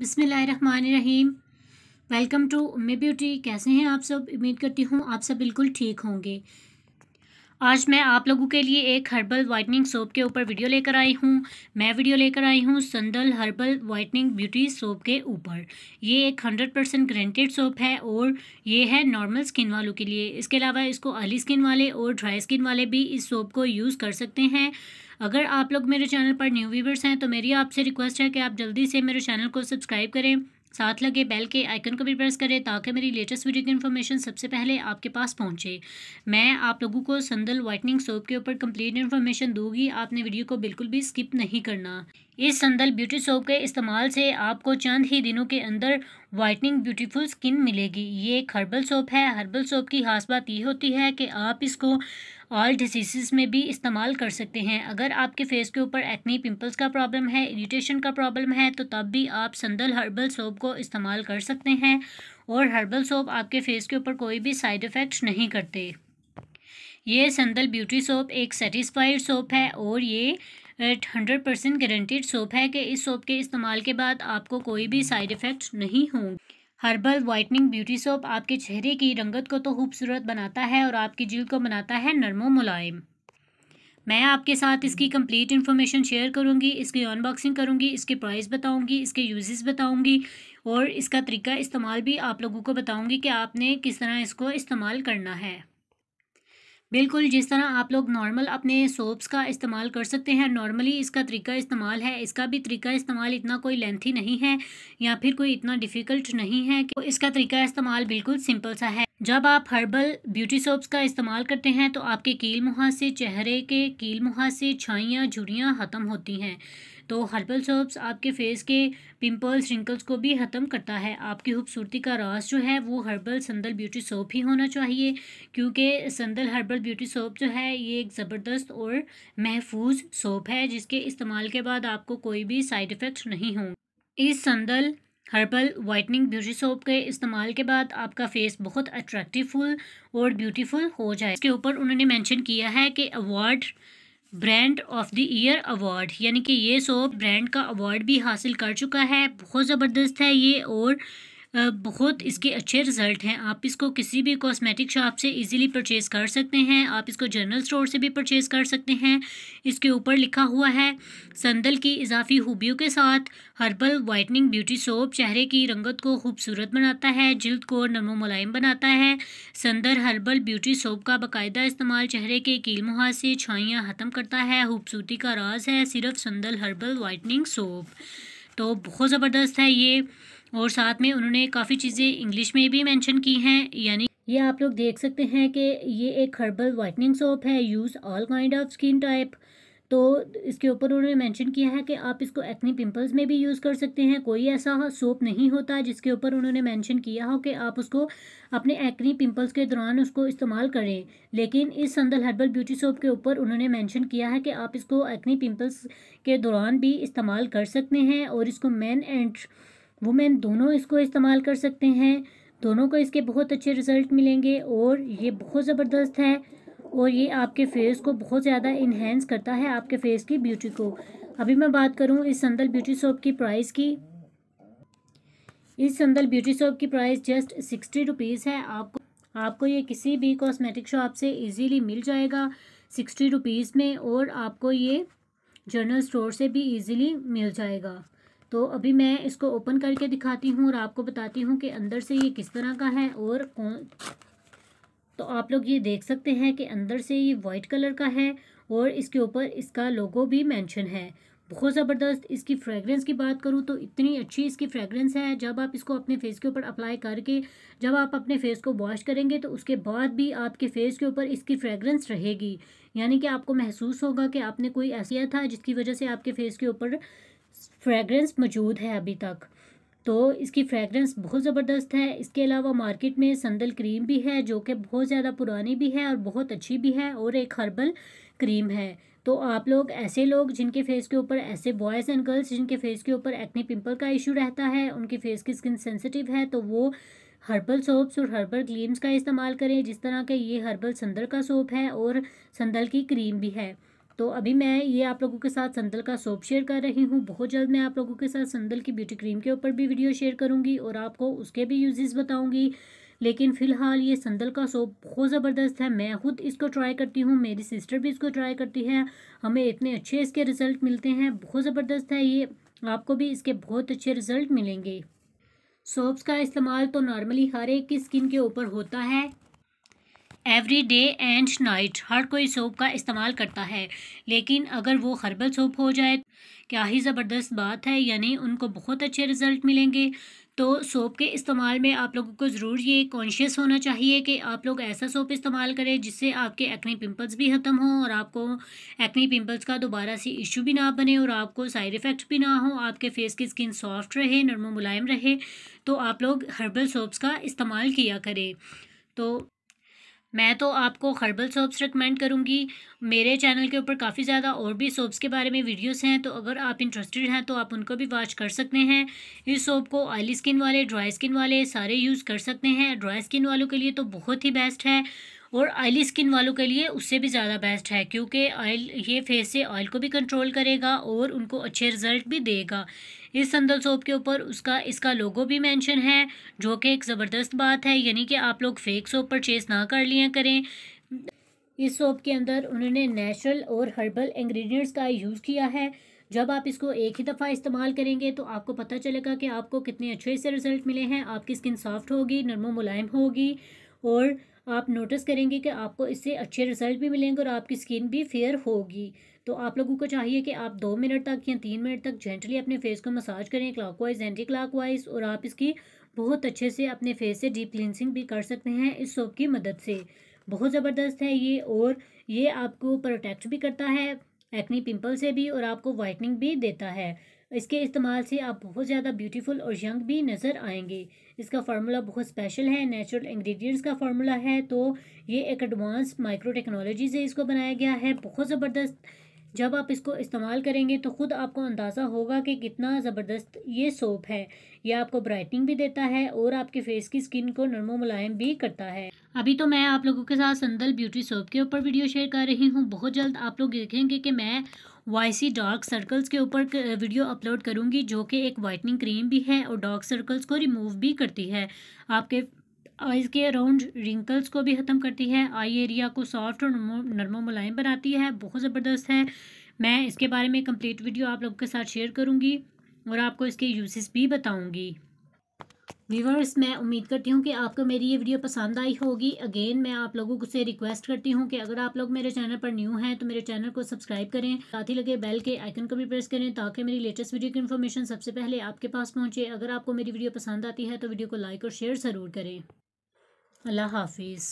बिसमीम welcome to उम्मी beauty कैसे हैं आप सब उम्मीद करती हूँ आप सब बिल्कुल ठीक होंगे आज मैं आप लोगों के लिए एक हर्बल वाइटनिंग सोप के ऊपर वीडियो लेकर आई हूँ मैं वीडियो लेकर आई हूँ sandal herbal whitening beauty soap के ऊपर ये एक हंड्रेड परसेंट ग्रेंटेड सोप है और ये है नॉर्मल स्किन वालों के लिए इसके अलावा इसको अली स्किन वाले और ड्राई स्किन वाले भी इस सोप को यूज़ कर सकते हैं अगर आप लोग मेरे चैनल पर न्यू व्यूवर्स हैं तो मेरी आपसे रिक्वेस्ट है कि आप जल्दी से मेरे चैनल को सब्सक्राइब करें साथ लगे बेल के आइकन को भी प्रेस करें ताकि मेरी लेटेस्ट वीडियो की इन्फॉर्मेशन सबसे पहले आपके पास पहुंचे मैं आप लोगों को संदल वाइटनिंग सोप के ऊपर कंप्लीट इन्फॉर्मेशन दूंगी आपने वीडियो को बिल्कुल भी स्किप नहीं करना इस संदल ब्यूटी सोप के इस्तेमाल से आपको चंद ही दिनों के अंदर वाइटनिंग ब्यूटीफुल स्किन मिलेगी ये एक हर्बल सोप है हर्बल सोप की खास बात ये होती है कि आप इसको ऑल डिसीज़ में भी इस्तेमाल कर सकते हैं अगर आपके फेस के ऊपर एक्नी पिंपल्स का प्रॉब्लम है इरिटेशन का प्रॉब्लम है तो तब भी आप संदल हर्बल सोप को इस्तेमाल कर सकते हैं और हर्बल सोप आपके फेस के ऊपर कोई भी साइड इफ़ेक्ट नहीं करते ये संदल ब्यूटी सोप एक सेटिस्फाइड सोप है और ये eight hundred percent guaranteed soap है कि इस सोप के इस्तेमाल के बाद आपको कोई भी साइड इफ़ेक्ट नहीं होंगे हर्बल वाइटनिंग ब्यूटी सोप आपके चेहरे की रंगत को तो खूबसूरत बनाता है और आपकी जल्द को बनाता है नरमो मुलायम मैं आपके साथ इसकी कंप्लीट इन्फॉर्मेशन शेयर करूंगी इसकी अनबॉक्सिंग करूंगी इसके प्राइस बताऊंगी इसके यूजेस बताऊंगी और इसका तरीका इस्तेमाल भी आप लोगों को बताऊंगी कि आपने किस तरह इसको इस्तेमाल करना है बिल्कुल जिस तरह आप लोग नॉर्मल अपने सोप्स का इस्तेमाल कर सकते हैं नॉर्मली इसका तरीका इस्तेमाल है इसका भी तरीका इस्तेमाल इतना कोई लेंथी नहीं है या फिर कोई इतना डिफ़िकल्ट नहीं है कि इसका तरीका इस्तेमाल बिल्कुल सिंपल सा है जब आप हर्बल ब्यूटी सोप्स का इस्तेमाल करते हैं तो आपके कील मुहा से चेहरे के कील मुहा से छाइयाँ झुरियाँ ख़त्म होती हैं तो हर्बल सोप्स आपके फेस के पिंपल्स रिंकल्स को भी ख़त्म करता है आपकी खूबसूरती का राज जो है वो हर्बल संदल ब्यूटी सोप ही होना चाहिए क्योंकि संदल हर्बल ब्यूटी सोप जो है ये एक ज़बरदस्त और महफूज सोप है जिसके इस्तेमाल के बाद आपको कोई भी साइड इफ़ेक्ट नहीं होंगे इस sandal herbal whitening beauty soap के इस्तेमाल के बाद आपका फेस बहुत अट्रैक्टिवफुल और ब्यूटीफुल हो जाए इसके ऊपर उन्होंने मेंशन किया है कि award brand of the year award यानी कि ये सोप ब्रांड का अवार्ड भी हासिल कर चुका है बहुत ज़बरदस्त है ये और बहुत इसके अच्छे रिज़ल्ट हैं आप इसको किसी भी कॉस्मेटिक शॉप से इजीली परचेज़ कर सकते हैं आप इसको जनरल स्टोर से भी परचेज़ कर सकते हैं इसके ऊपर लिखा हुआ है संदल की इजाफी खूबियों के साथ हर्बल वाइटनिंग ब्यूटी सोप चेहरे की रंगत को खूबसूरत बनाता है जल्द को नमो मुलायम बनाता है संदर हर्बल ब्यूटी सोप का बाकायदा इस्तेमाल चेहरे के कील मुहा से छाइयाँ ख़त्म करता है खूबसूरती का राज है सिर्फ संदल हर्बल वाइटनिंग सोप तो बहुत ज़बरदस्त है ये और साथ में उन्होंने काफ़ी चीज़ें इंग्लिश में भी मेंशन की हैं यानी ये आप लोग देख सकते हैं कि ये एक हर्बल वाइटनिंग सोप है use all kind of skin type तो इसके ऊपर उन्होंने मेंशन किया है कि आप इसको एक्नी पिंपल्स में भी यूज़ कर सकते हैं कोई ऐसा सोप नहीं होता जिसके ऊपर उन्होंने मेंशन किया हो कि आप उसको अपने एक्नी पिंपल्स के दौरान उसको इस्तेमाल करें लेकिन इस संदल हर्बल ब्यूटी सोप के ऊपर उन्होंने मेंशन किया है कि आप इसको एक्नी पिम्पल्स के दौरान भी इस्तेमाल कर सकते हैं और इसको मैन एंड वुमेन दोनों इसको इस्तेमाल कर सकते हैं दोनों को इसके बहुत अच्छे रिज़ल्ट मिलेंगे और ये बहुत ज़बरदस्त है और ये आपके फेस को बहुत ज़्यादा इन्हेंस करता है आपके फेस की ब्यूटी को अभी मैं बात करूँ इस संदल ब्यूटी सॉप की प्राइस की इस संदल ब्यूटी सोप की प्राइस जस्ट सिक्सटी रुपीज़ है आपको आपको ये किसी भी कॉस्मेटिक शॉप से इजीली मिल जाएगा सिक्सटी रुपीज़ में और आपको ये जनरल स्टोर से भी इजीली मिल जाएगा तो अभी मैं इसको ओपन करके दिखाती हूँ और आपको बताती हूँ कि अंदर से ये किस तरह का है और कौन तो आप लोग ये देख सकते हैं कि अंदर से ये वाइट कलर का है और इसके ऊपर इसका लोगो भी मेंशन है बहुत ज़बरदस्त इसकी फ्रेगरेंस की बात करूँ तो इतनी अच्छी इसकी फ्रेगरेंस है जब आप इसको अपने फेस के ऊपर अप्लाई करके जब आप अपने फेस को वॉश करेंगे तो उसके बाद भी आपके फेस के ऊपर इसकी फ्रेगरेंस रहेगी यानी कि आपको महसूस होगा कि आपने कोई ऐसा था जिसकी वजह से आपके फेस के ऊपर फ्रेगरेंस मौजूद है अभी तक तो इसकी फ्रेगरेंस बहुत ज़बरदस्त है इसके अलावा मार्केट में संदल क्रीम भी है जो कि बहुत ज़्यादा पुरानी भी है और बहुत अच्छी भी है और एक हर्बल क्रीम है तो आप लोग ऐसे लोग जिनके फेस के ऊपर ऐसे बॉयज़ एंड गर्ल्स जिनके फेस के ऊपर एक्ने पिंपल का इशू रहता है उनके फेस की स्किन सेंसिटिव है तो वो हर्बल सोप्स और हर्बल क्रीम्स का इस्तेमाल करें जिस तरह के ये हर्बल संदल का सोप है और संदल की क्रीम भी है तो अभी मैं ये आप लोगों के साथ संदल का सोप शेयर कर रही हूँ बहुत जल्द मैं आप लोगों के साथ संदल की ब्यूटी क्रीम के ऊपर भी वीडियो शेयर करूँगी और आपको उसके भी यूजेस बताऊँगी लेकिन फ़िलहाल ये संदल का सोप बहुत ज़बरदस्त है मैं खुद इसको ट्राई करती हूँ मेरी सिस्टर भी इसको ट्राई करती है हमें इतने अच्छे इसके रिज़ल्ट मिलते हैं बहुत ज़बरदस्त है ये आपको भी इसके बहुत अच्छे रिज़ल्ट मिलेंगे सोप्स का इस्तेमाल तो नॉर्मली हर एक की स्किन के ऊपर होता है एवरी डे एंड नाइट हर कोई सोप का इस्तेमाल करता है लेकिन अगर वो हर्बल सोप हो जाए क्या ही ज़बरदस्त बात है यानी उनको बहुत अच्छे रिज़ल्ट मिलेंगे तो सोप के इस्तेमाल में आप लोगों को ज़रूर ये कॉन्शियस होना चाहिए कि आप लोग ऐसा सोप इस्तेमाल करें जिससे आपके एक्ने पिंपल्स भी ख़त्म हों और आपको एक्ने पिंपल्स का दोबारा से इशू भी ना बने और आपको साइड इफ़ेक्ट भी ना हो आपके फेस की स्किन सॉफ्ट रहे नरम मुलायम रहे तो आप लोग हर्बल सोप्स का इस्तेमाल किया करें तो मैं तो आपको हर्बल सोप्स रिकमेंड करूँगी मेरे चैनल के ऊपर काफ़ी ज़्यादा और भी सोप्स के बारे में वीडियोस हैं तो अगर आप इंटरेस्टेड हैं तो आप उनको भी वॉच कर सकते हैं इस सोप को ऑयली स्किन वाले ड्राई स्किन वाले सारे यूज़ कर सकते हैं ड्राई स्किन वालों के लिए तो बहुत ही बेस्ट है और ऑयली स्किन वालों के लिए उससे भी ज़्यादा बेस्ट है क्योंकि ऑयल ये फेस से ऑयल को भी कंट्रोल करेगा और उनको अच्छे रिजल्ट भी देगा इस संदल सोप के ऊपर उसका इसका लोगो भी मेंशन है जो कि एक ज़बरदस्त बात है यानी कि आप लोग फेक सोप परचेस ना कर लिया करें इस सोप के अंदर उन्होंने नेचुरल और हर्बल इंग्रेडिएंट्स का यूज़ किया है जब आप इसको एक ही दफ़ा इस्तेमाल करेंगे तो आपको पता चलेगा कि आपको कितने अच्छे से रिज़ल्ट मिले हैं आपकी स्किन सॉफ्ट होगी नरमो मुलायम होगी और आप नोटिस करेंगे कि आपको इससे अच्छे रिजल्ट भी मिलेंगे और आपकी स्किन भी फेयर होगी तो आप लोगों को चाहिए कि आप दो मिनट तक या तीन मिनट तक जेंटली अपने फेस को मसाज करें क्लाक वाइज एंटी वाइज और आप इसकी बहुत अच्छे से अपने फेस से डीप क्लिनसिंग भी कर सकते हैं इस सोप की मदद से बहुत ज़बरदस्त है ये और ये आपको प्रोटेक्ट भी करता है एक्नी पिंपल से भी और आपको वाइटनिंग भी देता है इसके इस्तेमाल से आप बहुत ज़्यादा ब्यूटीफुल और यंग भी नज़र आएंगे इसका फार्मूला बहुत स्पेशल है नेचुरल इंग्रेडिएंट्स का फार्मूला है तो ये एक एडवांस माइक्रो टेक्नोलॉजी से इसको बनाया गया है बहुत ज़बरदस्त जब आप इसको इस्तेमाल करेंगे तो ख़ुद आपको अंदाज़ा होगा कि कितना ज़बरदस्त ये सोप है यह आपको ब्राइटनिंग भी देता है और आपके फेस की स्किन को नरमो मुलायम भी करता है अभी तो मैं आप लोगों के साथ संदल ब्यूटी सोप के ऊपर वीडियो शेयर कर रही हूँ बहुत जल्द आप लोग देखेंगे कि मैं वाइसी डार्क सर्कल्स के ऊपर वीडियो अपलोड करूँगी जो कि एक वाइटनिंग क्रीम भी है और डार्क सर्कल्स को रिमूव भी करती है आपके आइज़ के अराउंड रिंकल्स को भी ख़त्म करती है आई एरिया को सॉफ्ट और नरमो मुलायम बनाती है बहुत ज़बरदस्त है मैं इसके बारे में कंप्लीट वीडियो आप लोगों के साथ शेयर करूँगी और आपको इसके यूसेस भी बताऊँगी व्यूवर्स मैं उम्मीद करती हूँ कि आपको मेरी ये वीडियो पसंद आई होगी अगेन मैं आप लोगों से रिक्वेस्ट करती हूँ कि अगर आप लोग मेरे चैनल पर न्यू हैं तो मेरे चैनल को सब्सक्राइब करें साथ ही लगे बेल के आइकन को भी प्रेस करें ताकि मेरी लेटेस्ट वीडियो की इन्फॉर्मेशन सबसे पहले आपके पास पहुँचे अगर आपको मेरी वीडियो पसंद आती है तो वीडियो को लाइक और शेयर ज़रूर करें अल्लाह हाफिज़